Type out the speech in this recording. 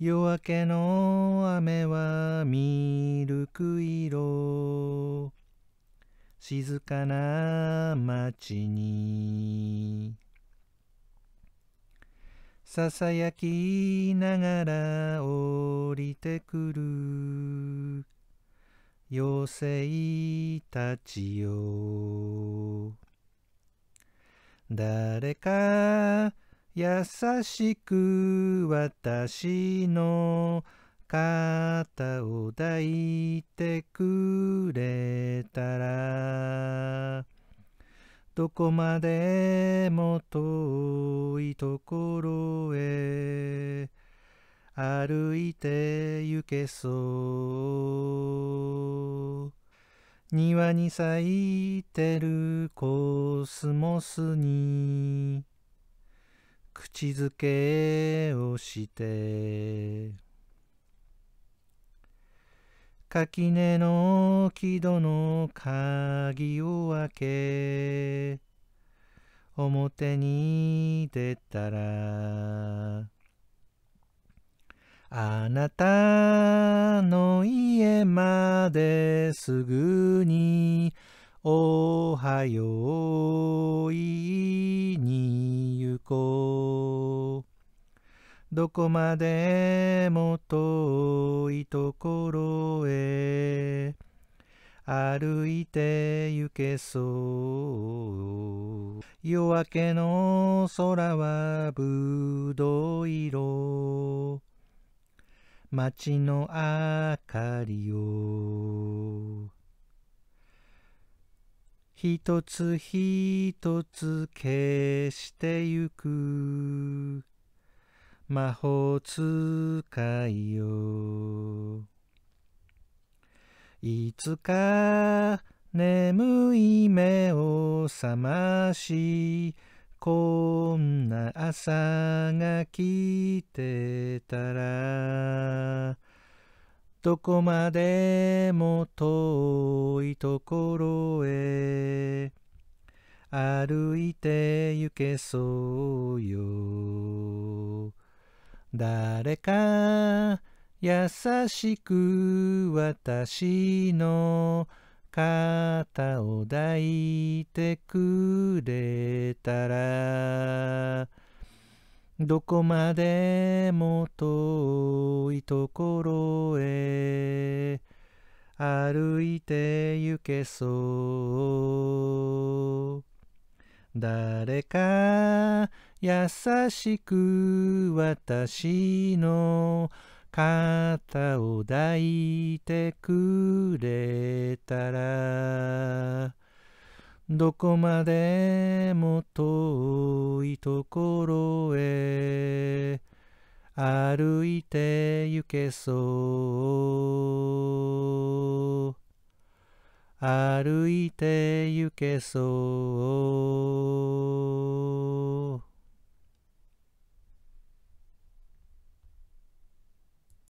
夜明けの雨はミルク色静かな街にささやきながら降りてくる妖精たちよ誰か優しく私の肩を抱いてくれたらどこまでも遠いところへ歩いて行けそう庭に咲いてるコスモスに口づけをして垣根の木戸の鍵を開け表に出たらあなたの家まですぐにおはよういに行こうどこまでも遠いところへ歩いて行けそう夜明けの空はぶどう色街の明かりを一つ一つ消してゆく魔法使いよいつか眠い目を覚ましこんな朝が来てたらどこまでも遠いところへ歩いて行けそうよ誰か優しく私の肩を抱いてくれたらどこまでも遠いところへ歩いて行けそう誰か優しく私の肩を抱いてくれたらどこまでも遠いところへ歩いて行けそう歩いて行けそう